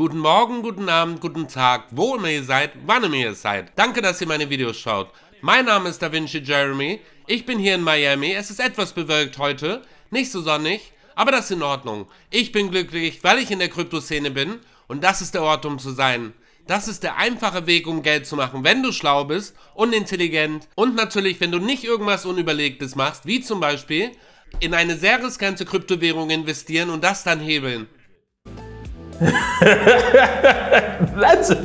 Guten Morgen, guten Abend, guten Tag, wo immer ihr seid, wann immer ihr seid. Danke, dass ihr meine Videos schaut. Mein Name ist Da Vinci Jeremy. Ich bin hier in Miami. Es ist etwas bewölkt heute, nicht so sonnig, aber das ist in Ordnung. Ich bin glücklich, weil ich in der Kryptoszene bin und das ist der Ort, um zu sein. Das ist der einfache Weg, um Geld zu machen, wenn du schlau bist und intelligent und natürlich, wenn du nicht irgendwas Unüberlegtes machst, wie zum Beispiel in eine sehr riskante Kryptowährung investieren und das dann hebeln. That's, a,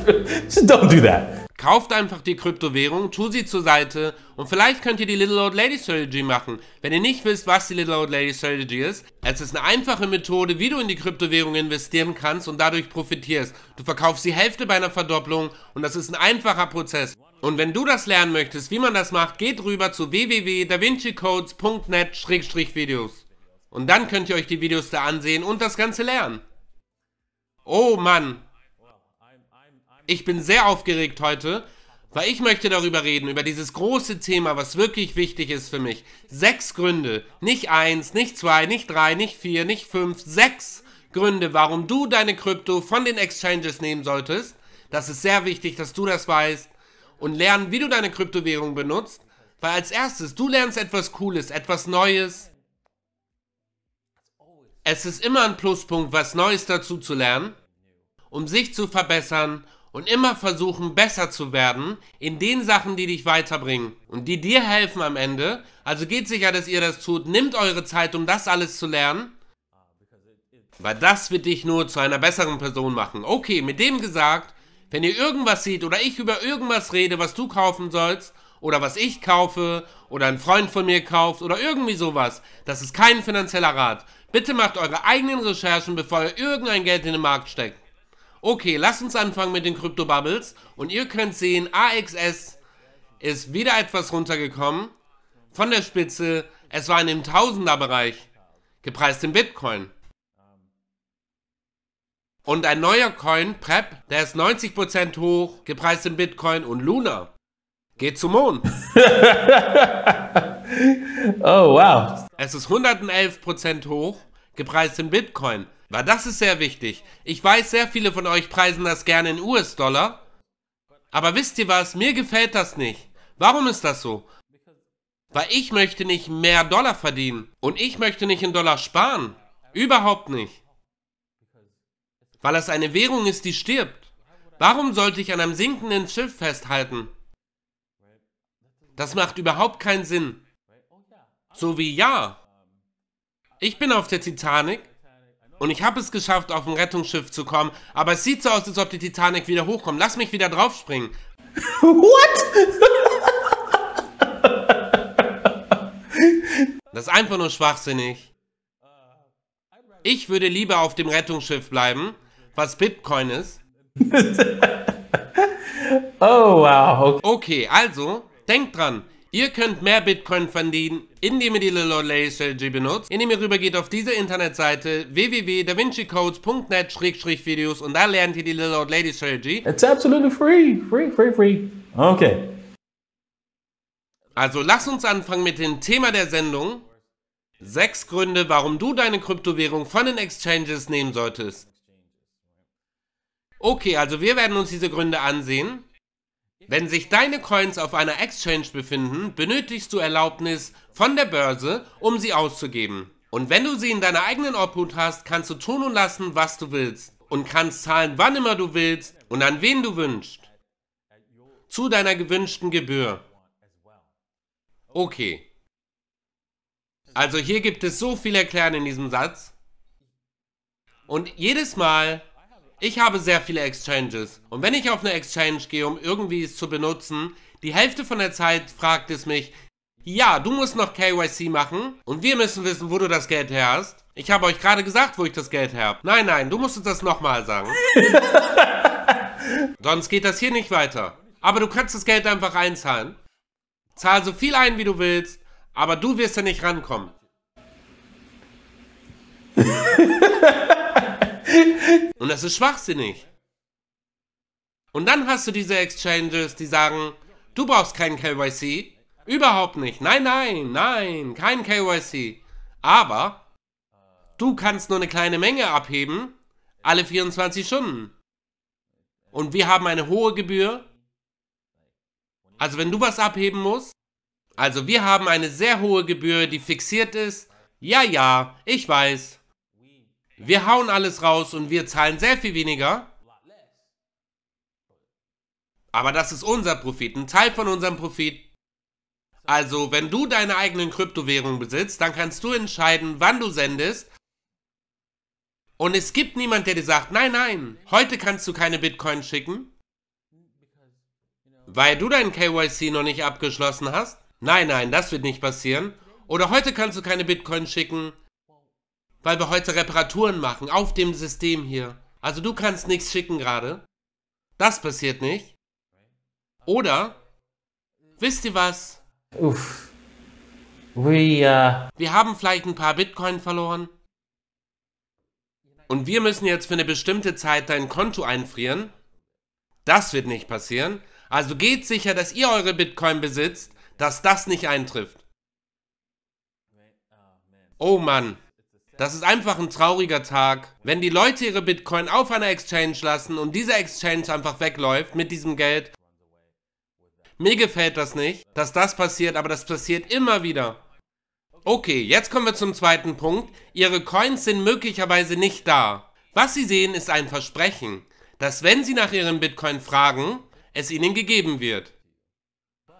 just don't do that. Kauft einfach die Kryptowährung, tu sie zur Seite und vielleicht könnt ihr die Little Old Lady Strategy machen. Wenn ihr nicht wisst, was die Little Old Lady Strategy ist, es ist eine einfache Methode, wie du in die Kryptowährung investieren kannst und dadurch profitierst. Du verkaufst die Hälfte bei einer Verdopplung und das ist ein einfacher Prozess. Und wenn du das lernen möchtest, wie man das macht, geht rüber zu www.davincicodes.net-videos. Und dann könnt ihr euch die Videos da ansehen und das Ganze lernen. Oh Mann. Ich bin sehr aufgeregt heute, weil ich möchte darüber reden, über dieses große Thema, was wirklich wichtig ist für mich. Sechs Gründe. Nicht eins, nicht zwei, nicht drei, nicht vier, nicht fünf. Sechs Gründe, warum du deine Krypto von den Exchanges nehmen solltest. Das ist sehr wichtig, dass du das weißt. Und lernen, wie du deine Kryptowährung benutzt. Weil als erstes, du lernst etwas Cooles, etwas Neues. Es ist immer ein Pluspunkt, was Neues dazu zu lernen, um sich zu verbessern und immer versuchen, besser zu werden in den Sachen, die dich weiterbringen und die dir helfen am Ende. Also geht sicher, dass ihr das tut. Nimmt eure Zeit, um das alles zu lernen. Weil das wird dich nur zu einer besseren Person machen. Okay, mit dem gesagt, wenn ihr irgendwas seht oder ich über irgendwas rede, was du kaufen sollst oder was ich kaufe oder ein Freund von mir kauft oder irgendwie sowas, das ist kein finanzieller Rat. Bitte macht eure eigenen Recherchen, bevor ihr irgendein Geld in den Markt steckt. Okay, lasst uns anfangen mit den Krypto-Bubbles. Und ihr könnt sehen, AXS ist wieder etwas runtergekommen von der Spitze. Es war in dem Tausender-Bereich, gepreist in Bitcoin. Und ein neuer Coin, PrEP, der ist 90% hoch, gepreist in Bitcoin. Und Luna geht zum Mond. oh, wow. Es ist 111% hoch, gepreist in Bitcoin. Weil das ist sehr wichtig. Ich weiß, sehr viele von euch preisen das gerne in US-Dollar. Aber wisst ihr was? Mir gefällt das nicht. Warum ist das so? Weil ich möchte nicht mehr Dollar verdienen. Und ich möchte nicht in Dollar sparen. Überhaupt nicht. Weil es eine Währung ist, die stirbt. Warum sollte ich an einem sinkenden Schiff festhalten? Das macht überhaupt keinen Sinn. So wie ja. Ich bin auf der Titanic und ich habe es geschafft, auf ein Rettungsschiff zu kommen, aber es sieht so aus, als ob die Titanic wieder hochkommt. Lass mich wieder draufspringen. What? das ist einfach nur schwachsinnig. Ich würde lieber auf dem Rettungsschiff bleiben, was Bitcoin ist. oh, wow. Okay, also, denkt dran, Ihr könnt mehr Bitcoin verdienen, indem ihr die Lololay SLG benutzt, indem ihr rübergeht auf diese Internetseite www.davincicodes.net-videos und da lernt ihr die Lilord Lady Strategy. It's absolutely free, free, free, free. Okay. Also lass uns anfangen mit dem Thema der Sendung. Sechs Gründe, warum du deine Kryptowährung von den Exchanges nehmen solltest. Okay, also wir werden uns diese Gründe ansehen. Wenn sich deine Coins auf einer Exchange befinden, benötigst du Erlaubnis von der Börse, um sie auszugeben. Und wenn du sie in deiner eigenen Obhut hast, kannst du tun und lassen, was du willst. Und kannst zahlen, wann immer du willst und an wen du wünschst. Zu deiner gewünschten Gebühr. Okay. Also hier gibt es so viel Erklären in diesem Satz. Und jedes Mal, ich habe sehr viele Exchanges. Und wenn ich auf eine Exchange gehe, um irgendwie es zu benutzen, die Hälfte von der Zeit fragt es mich, ja, du musst noch KYC machen und wir müssen wissen, wo du das Geld her hast. Ich habe euch gerade gesagt, wo ich das Geld her habe. Nein, nein, du musst uns das nochmal sagen. Sonst geht das hier nicht weiter. Aber du kannst das Geld einfach einzahlen. Zahl so viel ein, wie du willst, aber du wirst da nicht rankommen. Und das ist schwachsinnig. Und dann hast du diese Exchanges, die sagen, du brauchst keinen KYC. Überhaupt nicht. Nein, nein, nein, kein KYC. Aber du kannst nur eine kleine Menge abheben, alle 24 Stunden. Und wir haben eine hohe Gebühr. Also wenn du was abheben musst, also wir haben eine sehr hohe Gebühr, die fixiert ist. Ja, ja, ich weiß wir hauen alles raus und wir zahlen sehr viel weniger. Aber das ist unser Profit, ein Teil von unserem Profit. Also, wenn du deine eigenen Kryptowährungen besitzt, dann kannst du entscheiden, wann du sendest. Und es gibt niemand, der dir sagt, nein, nein, heute kannst du keine Bitcoin schicken, weil du dein KYC noch nicht abgeschlossen hast. Nein, nein, das wird nicht passieren. Oder heute kannst du keine Bitcoin schicken, weil wir heute Reparaturen machen auf dem System hier. Also du kannst nichts schicken gerade. Das passiert nicht. Oder, wisst ihr was? Uff. We, uh... Wir haben vielleicht ein paar Bitcoin verloren. Und wir müssen jetzt für eine bestimmte Zeit dein Konto einfrieren. Das wird nicht passieren. Also geht sicher, dass ihr eure Bitcoin besitzt, dass das nicht eintrifft. Oh Mann. Das ist einfach ein trauriger Tag. Wenn die Leute ihre Bitcoin auf einer Exchange lassen und diese Exchange einfach wegläuft mit diesem Geld. Mir gefällt das nicht, dass das passiert, aber das passiert immer wieder. Okay, jetzt kommen wir zum zweiten Punkt. Ihre Coins sind möglicherweise nicht da. Was Sie sehen, ist ein Versprechen, dass wenn Sie nach Ihrem Bitcoin fragen, es Ihnen gegeben wird.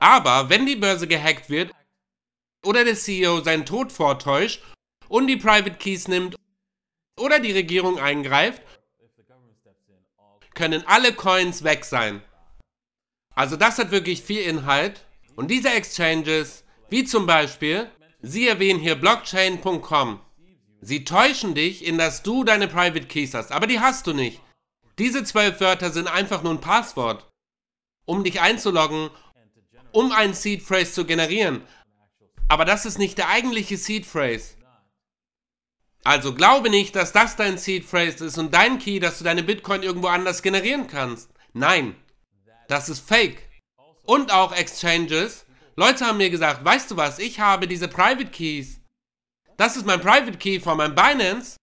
Aber wenn die Börse gehackt wird oder der CEO seinen Tod vortäuscht und die Private Keys nimmt oder die Regierung eingreift, können alle Coins weg sein. Also das hat wirklich viel Inhalt. Und diese Exchanges, wie zum Beispiel, sie erwähnen hier blockchain.com. Sie täuschen dich, in dass du deine Private Keys hast, aber die hast du nicht. Diese zwölf Wörter sind einfach nur ein Passwort, um dich einzuloggen, um ein Seed Phrase zu generieren. Aber das ist nicht der eigentliche Seed Phrase. Also glaube nicht, dass das dein Seed Phrase ist und dein Key, dass du deine Bitcoin irgendwo anders generieren kannst. Nein, das ist Fake. Und auch Exchanges. Leute haben mir gesagt, weißt du was, ich habe diese Private Keys. Das ist mein Private Key von meinem Binance.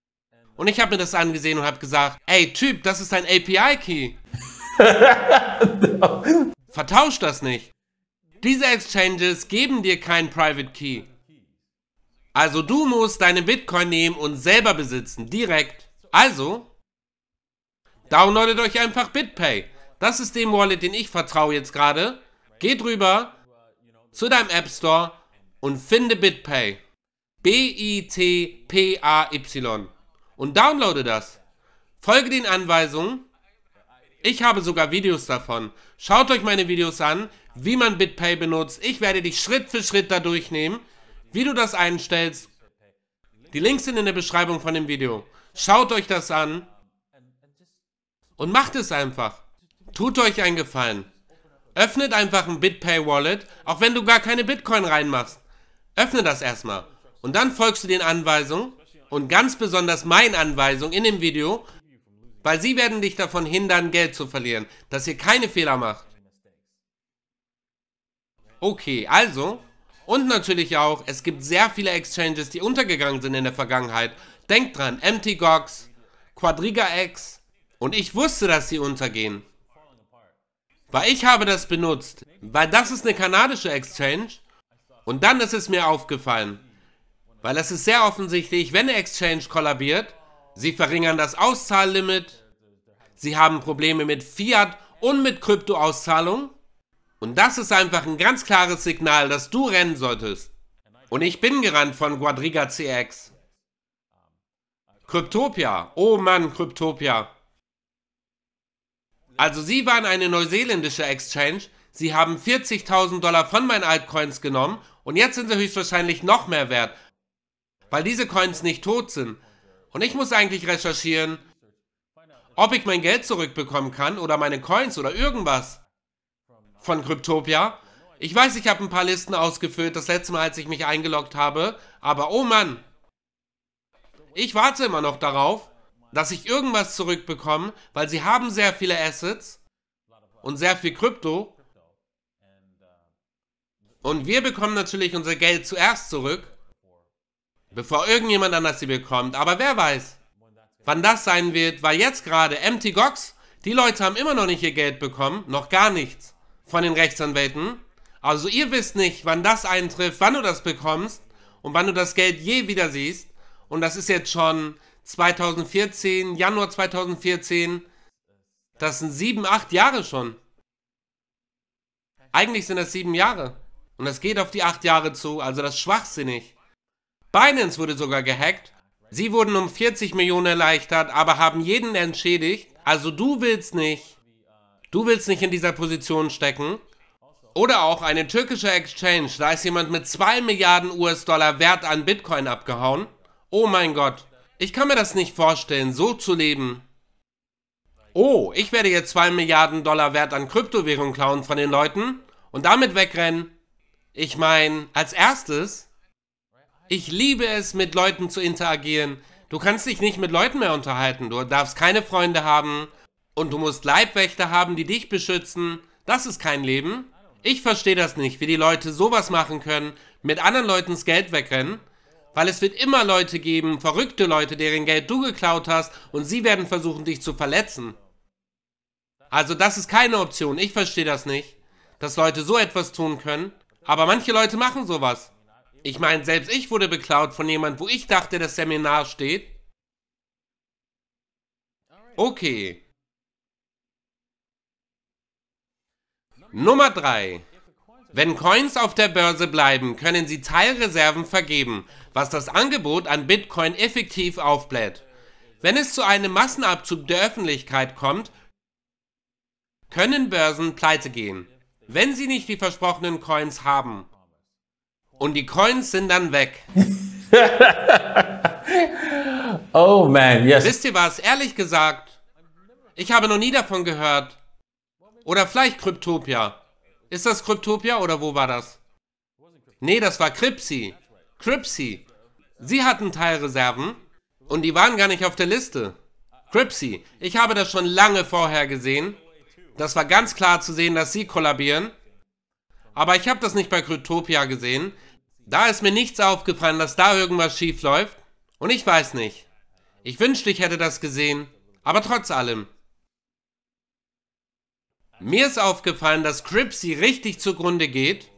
Und ich habe mir das angesehen und habe gesagt, ey Typ, das ist dein API-Key. Vertausch das nicht. Diese Exchanges geben dir keinen Private Key. Also du musst deine Bitcoin nehmen und selber besitzen, direkt. Also, downloadet euch einfach BitPay. Das ist dem Wallet, den ich vertraue jetzt gerade. Geht rüber zu deinem App Store und finde BitPay. B-I-T-P-A-Y. Und downloade das. Folge den Anweisungen. Ich habe sogar Videos davon. Schaut euch meine Videos an, wie man BitPay benutzt. Ich werde dich Schritt für Schritt da durchnehmen wie du das einstellst. Die Links sind in der Beschreibung von dem Video. Schaut euch das an und macht es einfach. Tut euch einen Gefallen. Öffnet einfach ein BitPay Wallet, auch wenn du gar keine Bitcoin reinmachst. Öffne das erstmal und dann folgst du den Anweisungen und ganz besonders meinen Anweisungen in dem Video, weil sie werden dich davon hindern, Geld zu verlieren, dass ihr keine Fehler macht. Okay, also und natürlich auch, es gibt sehr viele Exchanges, die untergegangen sind in der Vergangenheit. Denkt dran, MTGOX, QuadrigaX und ich wusste, dass sie untergehen. Weil ich habe das benutzt. Weil das ist eine kanadische Exchange. Und dann ist es mir aufgefallen. Weil es ist sehr offensichtlich, wenn eine Exchange kollabiert, sie verringern das Auszahllimit, sie haben Probleme mit Fiat und mit Kryptoauszahlung. Und das ist einfach ein ganz klares Signal, dass du rennen solltest. Und ich bin gerannt von Quadriga CX. Kryptopia. Oh Mann, Kryptopia. Also sie waren eine neuseeländische Exchange. Sie haben 40.000 Dollar von meinen Altcoins genommen und jetzt sind sie höchstwahrscheinlich noch mehr wert, weil diese Coins nicht tot sind. Und ich muss eigentlich recherchieren, ob ich mein Geld zurückbekommen kann oder meine Coins oder irgendwas von Kryptopia. Ich weiß, ich habe ein paar Listen ausgefüllt, das letzte Mal, als ich mich eingeloggt habe. Aber oh Mann, ich warte immer noch darauf, dass ich irgendwas zurückbekomme, weil sie haben sehr viele Assets und sehr viel Krypto. Und wir bekommen natürlich unser Geld zuerst zurück, bevor irgendjemand anders sie bekommt. Aber wer weiß, wann das sein wird, weil jetzt gerade MT Gox, die Leute haben immer noch nicht ihr Geld bekommen, noch gar nichts von den Rechtsanwälten. Also ihr wisst nicht, wann das eintrifft, wann du das bekommst und wann du das Geld je wieder siehst. Und das ist jetzt schon 2014, Januar 2014. Das sind sieben, acht Jahre schon. Eigentlich sind das sieben Jahre. Und das geht auf die acht Jahre zu, also das ist schwachsinnig. Binance wurde sogar gehackt. Sie wurden um 40 Millionen erleichtert, aber haben jeden entschädigt. Also du willst nicht, Du willst nicht in dieser Position stecken? Oder auch eine türkische Exchange, da ist jemand mit 2 Milliarden US-Dollar Wert an Bitcoin abgehauen? Oh mein Gott, ich kann mir das nicht vorstellen, so zu leben. Oh, ich werde jetzt 2 Milliarden Dollar Wert an Kryptowährung klauen von den Leuten und damit wegrennen. Ich meine, als erstes, ich liebe es, mit Leuten zu interagieren. Du kannst dich nicht mit Leuten mehr unterhalten, du darfst keine Freunde haben, und du musst Leibwächter haben, die dich beschützen. Das ist kein Leben. Ich verstehe das nicht, wie die Leute sowas machen können, mit anderen Leuten das Geld wegrennen. Weil es wird immer Leute geben, verrückte Leute, deren Geld du geklaut hast und sie werden versuchen, dich zu verletzen. Also das ist keine Option. Ich verstehe das nicht, dass Leute so etwas tun können. Aber manche Leute machen sowas. Ich meine, selbst ich wurde beklaut von jemandem, wo ich dachte, das Seminar steht. Okay, Nummer 3. Wenn Coins auf der Börse bleiben, können sie Teilreserven vergeben, was das Angebot an Bitcoin effektiv aufbläht. Wenn es zu einem Massenabzug der Öffentlichkeit kommt, können Börsen pleite gehen, wenn sie nicht die versprochenen Coins haben. Und die Coins sind dann weg. oh man, yes. Wisst ihr was? Ehrlich gesagt, ich habe noch nie davon gehört, oder vielleicht Kryptopia. Ist das Kryptopia oder wo war das? Nee, das war Cripsy. Cripsy. Sie hatten Teilreserven und die waren gar nicht auf der Liste. Cripsy. Ich habe das schon lange vorher gesehen. Das war ganz klar zu sehen, dass sie kollabieren. Aber ich habe das nicht bei Kryptopia gesehen. Da ist mir nichts aufgefallen, dass da irgendwas schief läuft. Und ich weiß nicht. Ich wünschte, ich hätte das gesehen. Aber trotz allem. Mir ist aufgefallen, dass Cripsy richtig zugrunde geht.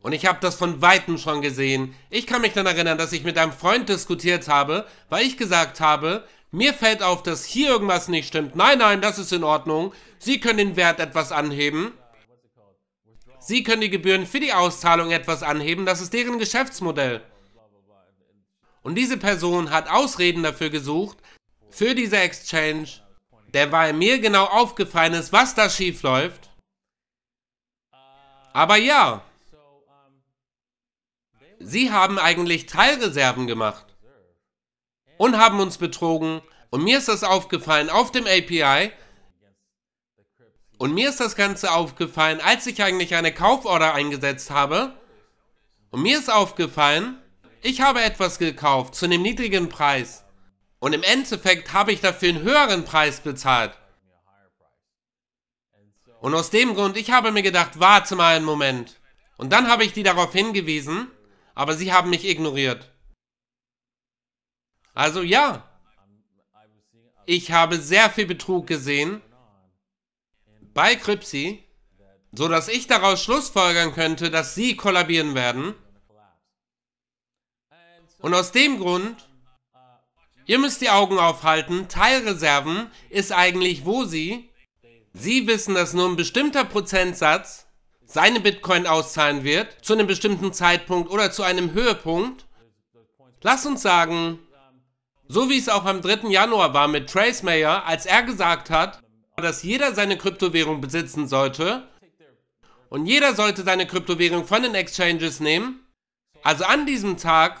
Und ich habe das von Weitem schon gesehen. Ich kann mich dann erinnern, dass ich mit einem Freund diskutiert habe, weil ich gesagt habe, mir fällt auf, dass hier irgendwas nicht stimmt. Nein, nein, das ist in Ordnung. Sie können den Wert etwas anheben. Sie können die Gebühren für die Auszahlung etwas anheben. Das ist deren Geschäftsmodell. Und diese Person hat Ausreden dafür gesucht, für diese Exchange, der weil mir genau aufgefallen ist, was da schief läuft. Aber ja, sie haben eigentlich Teilreserven gemacht und haben uns betrogen. Und mir ist das aufgefallen auf dem API. Und mir ist das Ganze aufgefallen, als ich eigentlich eine Kauforder eingesetzt habe. Und mir ist aufgefallen, ich habe etwas gekauft zu einem niedrigen Preis. Und im Endeffekt habe ich dafür einen höheren Preis bezahlt. Und aus dem Grund, ich habe mir gedacht, warte mal einen Moment. Und dann habe ich die darauf hingewiesen, aber sie haben mich ignoriert. Also ja, ich habe sehr viel Betrug gesehen bei Cripsy, so dass ich daraus Schlussfolgern könnte, dass sie kollabieren werden. Und aus dem Grund Ihr müsst die Augen aufhalten, Teilreserven ist eigentlich wo sie. Sie wissen, dass nur ein bestimmter Prozentsatz seine Bitcoin auszahlen wird, zu einem bestimmten Zeitpunkt oder zu einem Höhepunkt. Lass uns sagen, so wie es auch am 3. Januar war mit Trace Mayer, als er gesagt hat, dass jeder seine Kryptowährung besitzen sollte und jeder sollte seine Kryptowährung von den Exchanges nehmen. Also an diesem Tag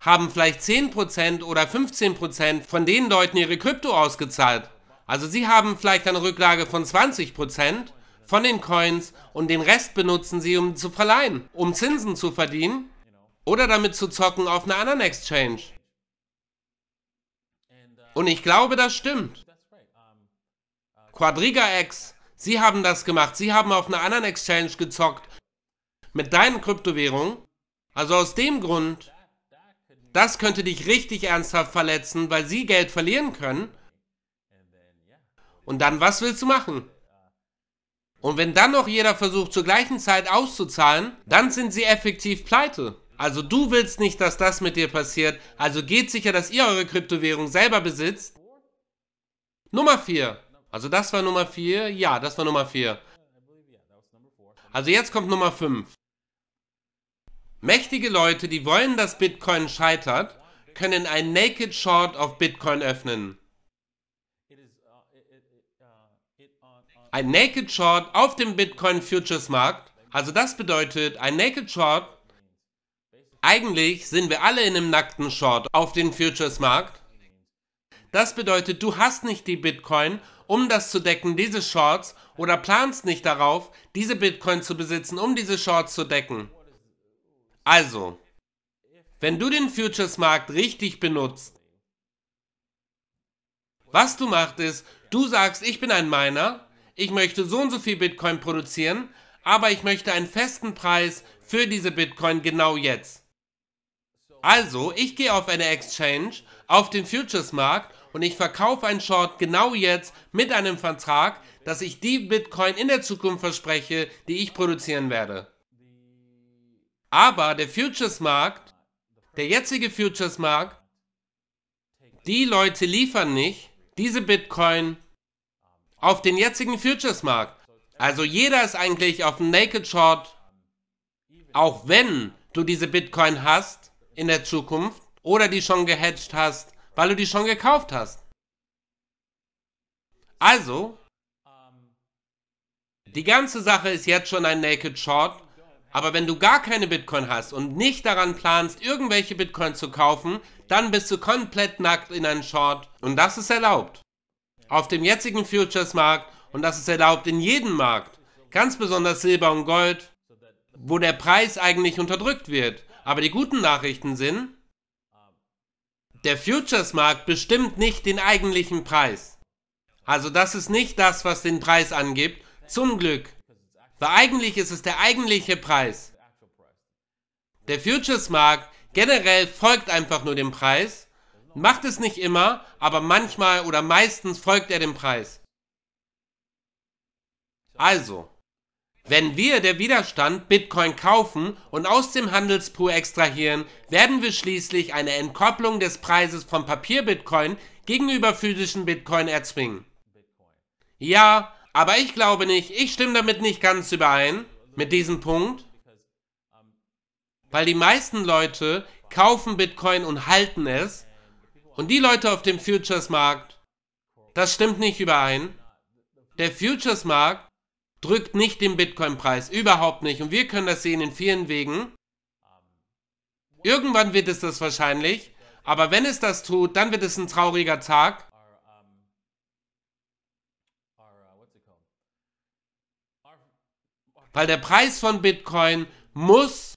haben vielleicht 10% oder 15% von den Leuten ihre Krypto ausgezahlt. Also sie haben vielleicht eine Rücklage von 20% von den Coins und den Rest benutzen sie, um zu verleihen, um Zinsen zu verdienen oder damit zu zocken auf einer anderen Exchange. Und ich glaube, das stimmt. Quadriga X, sie haben das gemacht. Sie haben auf einer anderen Exchange gezockt mit deinen Kryptowährungen. Also aus dem Grund das könnte dich richtig ernsthaft verletzen, weil sie Geld verlieren können. Und dann, was willst du machen? Und wenn dann noch jeder versucht, zur gleichen Zeit auszuzahlen, dann sind sie effektiv pleite. Also du willst nicht, dass das mit dir passiert, also geht sicher, dass ihr eure Kryptowährung selber besitzt. Nummer 4. Also das war Nummer 4. Ja, das war Nummer 4. Also jetzt kommt Nummer 5. Mächtige Leute, die wollen, dass Bitcoin scheitert, können ein Naked Short auf Bitcoin öffnen. Ein Naked Short auf dem Bitcoin Futures Markt. Also das bedeutet, ein Naked Short, eigentlich sind wir alle in einem nackten Short auf dem Futures Markt. Das bedeutet, du hast nicht die Bitcoin, um das zu decken, diese Shorts, oder planst nicht darauf, diese Bitcoin zu besitzen, um diese Shorts zu decken. Also, wenn du den Futures-Markt richtig benutzt, was du machst ist, du sagst, ich bin ein Miner, ich möchte so und so viel Bitcoin produzieren, aber ich möchte einen festen Preis für diese Bitcoin genau jetzt. Also, ich gehe auf eine Exchange, auf den Futures-Markt und ich verkaufe einen Short genau jetzt mit einem Vertrag, dass ich die Bitcoin in der Zukunft verspreche, die ich produzieren werde. Aber der Futures-Markt, der jetzige Futures-Markt, die Leute liefern nicht diese Bitcoin auf den jetzigen Futures-Markt. Also jeder ist eigentlich auf dem Naked Short, auch wenn du diese Bitcoin hast in der Zukunft oder die schon gehedged hast, weil du die schon gekauft hast. Also, die ganze Sache ist jetzt schon ein Naked Short aber wenn du gar keine Bitcoin hast und nicht daran planst, irgendwelche Bitcoin zu kaufen, dann bist du komplett nackt in einen Short und das ist erlaubt. Auf dem jetzigen Futures-Markt und das ist erlaubt in jedem Markt, ganz besonders Silber und Gold, wo der Preis eigentlich unterdrückt wird. Aber die guten Nachrichten sind, der Futures-Markt bestimmt nicht den eigentlichen Preis. Also das ist nicht das, was den Preis angibt. Zum Glück. Weil eigentlich ist es der eigentliche Preis. Der Futures-Markt generell folgt einfach nur dem Preis. Macht es nicht immer, aber manchmal oder meistens folgt er dem Preis. Also, wenn wir der Widerstand Bitcoin kaufen und aus dem Handelspool extrahieren, werden wir schließlich eine Entkopplung des Preises von Papier Bitcoin gegenüber physischen Bitcoin erzwingen. Ja, aber ich glaube nicht, ich stimme damit nicht ganz überein, mit diesem Punkt, weil die meisten Leute kaufen Bitcoin und halten es und die Leute auf dem Futures-Markt, das stimmt nicht überein. Der Futures-Markt drückt nicht den Bitcoin-Preis, überhaupt nicht. Und wir können das sehen in vielen Wegen. Irgendwann wird es das wahrscheinlich, aber wenn es das tut, dann wird es ein trauriger Tag. weil der Preis von Bitcoin muss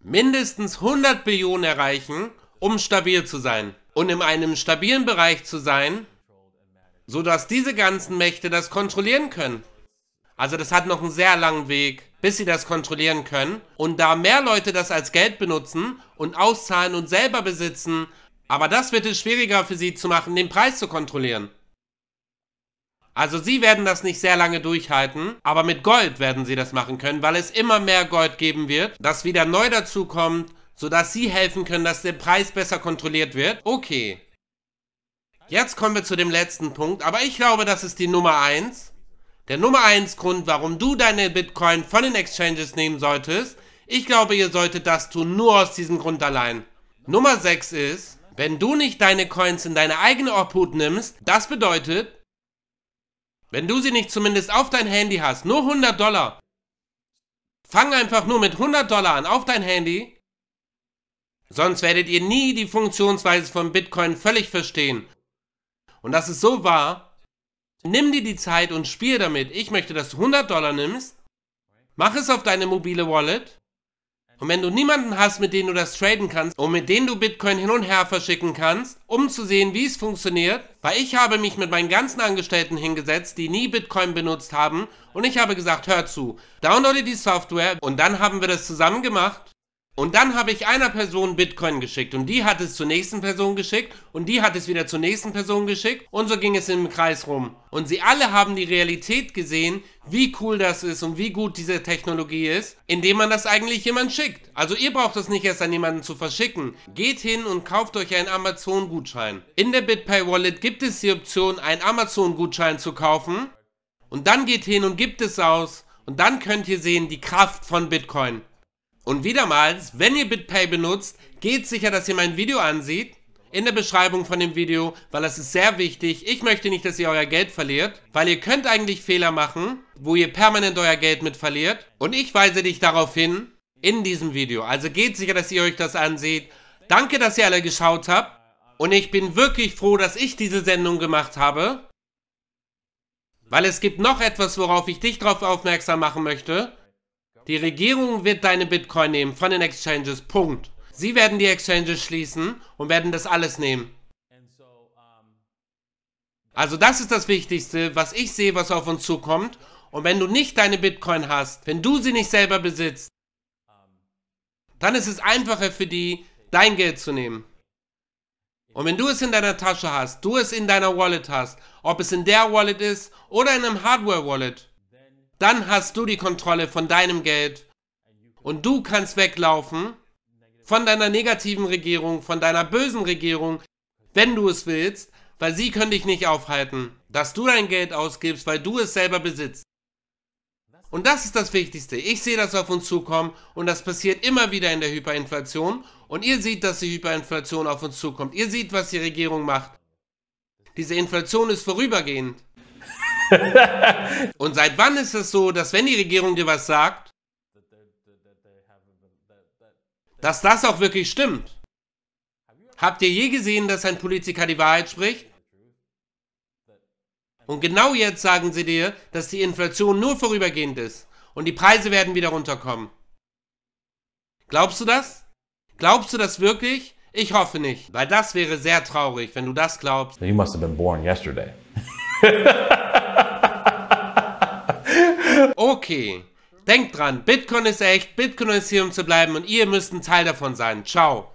mindestens 100 Billionen erreichen, um stabil zu sein und in einem stabilen Bereich zu sein, sodass diese ganzen Mächte das kontrollieren können. Also das hat noch einen sehr langen Weg, bis sie das kontrollieren können. Und da mehr Leute das als Geld benutzen und auszahlen und selber besitzen, aber das wird es schwieriger für sie zu machen, den Preis zu kontrollieren. Also sie werden das nicht sehr lange durchhalten, aber mit Gold werden sie das machen können, weil es immer mehr Gold geben wird, das wieder neu dazukommt, sodass sie helfen können, dass der Preis besser kontrolliert wird. Okay. Jetzt kommen wir zu dem letzten Punkt, aber ich glaube, das ist die Nummer 1. Der Nummer 1 Grund, warum du deine Bitcoin von den Exchanges nehmen solltest. Ich glaube, ihr solltet das tun, nur aus diesem Grund allein. Nummer 6 ist, wenn du nicht deine Coins in deine eigene Obhut nimmst, das bedeutet, wenn du sie nicht zumindest auf dein Handy hast, nur 100 Dollar. Fang einfach nur mit 100 Dollar an auf dein Handy. Sonst werdet ihr nie die Funktionsweise von Bitcoin völlig verstehen. Und das ist so wahr. Nimm dir die Zeit und spiel damit. Ich möchte, dass du 100 Dollar nimmst. Mach es auf deine mobile Wallet. Und wenn du niemanden hast, mit dem du das traden kannst und mit dem du Bitcoin hin und her verschicken kannst, um zu sehen, wie es funktioniert, weil ich habe mich mit meinen ganzen Angestellten hingesetzt, die nie Bitcoin benutzt haben und ich habe gesagt, hör zu, downloade die Software und dann haben wir das zusammen gemacht und dann habe ich einer Person Bitcoin geschickt und die hat es zur nächsten Person geschickt und die hat es wieder zur nächsten Person geschickt und so ging es im Kreis rum. Und sie alle haben die Realität gesehen, wie cool das ist und wie gut diese Technologie ist, indem man das eigentlich jemand schickt. Also ihr braucht es nicht erst an jemanden zu verschicken. Geht hin und kauft euch einen Amazon-Gutschein. In der BitPay Wallet gibt es die Option, einen Amazon-Gutschein zu kaufen und dann geht hin und gibt es aus und dann könnt ihr sehen die Kraft von Bitcoin. Und wiedermals, wenn ihr BitPay benutzt, geht sicher, dass ihr mein Video ansieht. In der Beschreibung von dem Video, weil das ist sehr wichtig. Ich möchte nicht, dass ihr euer Geld verliert, weil ihr könnt eigentlich Fehler machen, wo ihr permanent euer Geld mit verliert. Und ich weise dich darauf hin in diesem Video. Also geht sicher, dass ihr euch das ansieht. Danke, dass ihr alle geschaut habt. Und ich bin wirklich froh, dass ich diese Sendung gemacht habe. Weil es gibt noch etwas, worauf ich dich darauf aufmerksam machen möchte. Die Regierung wird deine Bitcoin nehmen von den Exchanges. Punkt. Sie werden die Exchanges schließen und werden das alles nehmen. Also das ist das Wichtigste, was ich sehe, was auf uns zukommt. Und wenn du nicht deine Bitcoin hast, wenn du sie nicht selber besitzt, dann ist es einfacher für die, dein Geld zu nehmen. Und wenn du es in deiner Tasche hast, du es in deiner Wallet hast, ob es in der Wallet ist oder in einem Hardware-Wallet, dann hast du die Kontrolle von deinem Geld und du kannst weglaufen von deiner negativen Regierung, von deiner bösen Regierung, wenn du es willst, weil sie können dich nicht aufhalten, dass du dein Geld ausgibst, weil du es selber besitzt. Und das ist das Wichtigste. Ich sehe das auf uns zukommen und das passiert immer wieder in der Hyperinflation. Und ihr seht, dass die Hyperinflation auf uns zukommt. Ihr seht, was die Regierung macht. Diese Inflation ist vorübergehend. Und seit wann ist es so, dass wenn die Regierung dir was sagt, dass das auch wirklich stimmt? Habt ihr je gesehen, dass ein Politiker die Wahrheit spricht? Und genau jetzt sagen sie dir, dass die Inflation nur vorübergehend ist und die Preise werden wieder runterkommen. Glaubst du das? Glaubst du das wirklich? Ich hoffe nicht, weil das wäre sehr traurig, wenn du das glaubst. You must have been born yesterday. Okay. Denkt dran, Bitcoin ist echt, Bitcoin ist hier, um zu bleiben und ihr müsst ein Teil davon sein. Ciao.